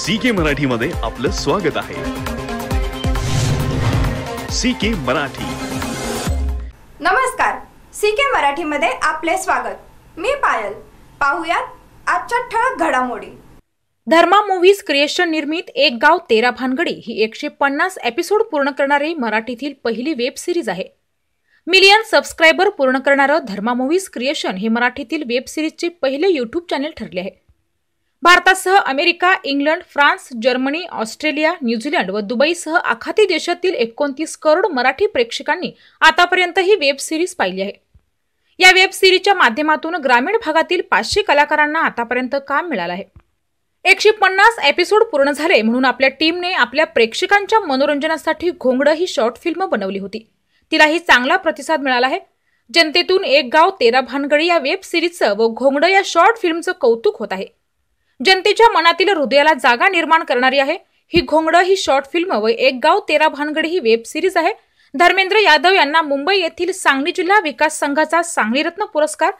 C के मध्ये आपलं स्वागत आहे सी के मराठी नमस्कार सी के मध्ये आपले स्वागत मी पायल पाहूयात आजच्या ठळक घडामोडी धर्मा मूव्हीज क्रिएशन निर्मित एक गाव तेरा भानगडी ही एकशे पन्नास एपिसोड पूर्ण करणारी मराठीतील पहिली वेब सिरीज आहे मिलियन सबस्क्रायबर पूर्ण करणारं धर्मा मूव्हीज क्रिएशन हे मराठीतील वेब सिरीजचे पहिले यूट्यूब चॅनेल ठरले आहे भारतासह America England France Germany Australia New Zealand व दुबईसह आखाती देशातील एकोणतीस करोड मराठी प्रेक्षकांनी आतापर्यंत ही वेब सिरीज पाहिली आहे या वेब सिरीजच्या माध्यमातून ग्रामीण भागातील पाचशे कलाकारांना आतापर्यंत काम मिळालं आहे एकशे पन्नास एपिसोड पूर्ण झाले म्हणून आपल्या टीमने आपल्या प्रेक्षकांच्या मनोरंजनासाठी घोंगडं ही शॉर्ट फिल्म बनवली होती तिलाही चांगला प्रतिसाद मिळाला आहे जनतेतून एक गाव तेरा भानगडी या वेब सिरीजचं व घोंगडं या शॉर्ट फिल्मचं कौतुक होत आहे जनतेच्या मनातील हृदयाला जागा निर्माण करणारी आहे ही घोंगडं ही शॉर्ट फिल्म व एक गाव तेरा भानगड ही वेब सिरीज आहे धर्मेंद्र यादव यांना मुंबई येथील सांगली जिल्हा विकास संघाचा सांगली रत्न पुरस्कार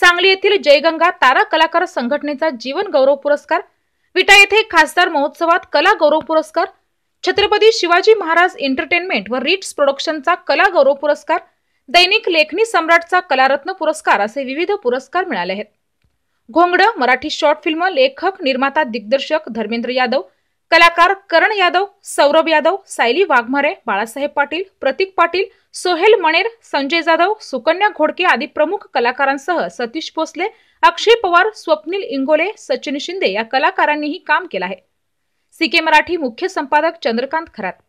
सांगली येथील जयगंगा तारा कलाकार संघटनेचा जीवन गौरव पुरस्कार विटा येथे खासदार महोत्सवात कला गौरव पुरस्कार छत्रपती शिवाजी महाराज एंटरटेनमेंट व रिट्स प्रोडक्शनचा कला गौरव पुरस्कार दैनिक लेखनी सम्राटचा कलारत्न पुरस्कार असे विविध पुरस्कार मिळाले आहेत घोंगड मराठी शॉर्ट फिल्म लेखक निर्माता दिग्दर्शक धर्मेंद्र यादव कलाकार करण यादव सौरभ यादव सायली वाघमारे बाळासाहेब पाटील प्रतीक पाटील सोहेल मणेर संजय जाधव सुकन्या घोडके आदी प्रमुख कलाकारांसह सतीश भोसले अक्षय पवार स्वप्नील इंगोले सचिन शिंदे या कलाकारांनीही काम केलं आहे सीके मराठी मुख्य संपादक चंद्रकांत खरात